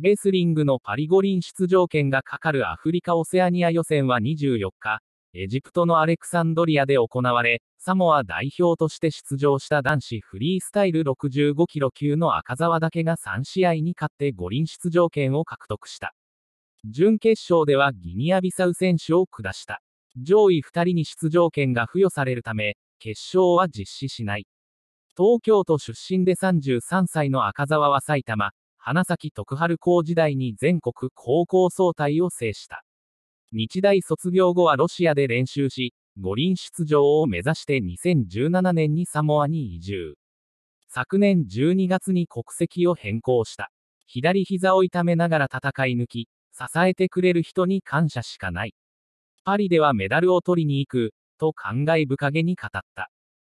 レスリングのパリ五輪出場権がかかるアフリカ・オセアニア予選は24日、エジプトのアレクサンドリアで行われ、サモア代表として出場した男子フリースタイル65キロ級の赤澤だけが3試合に勝って五輪出場権を獲得した。準決勝ではギニアビサウ選手を下した。上位2人に出場権が付与されるため、決勝は実施しない。東京都出身で33歳の赤澤は埼玉、花咲徳春校時代に全国高校総体を制した。日大卒業後はロシアで練習し、五輪出場を目指して2017年にサモアに移住。昨年12月に国籍を変更した。左膝を痛めながら戦い抜き、支えてくれる人に感謝しかない。パリではメダルを取りに行く、と感慨深げに語った。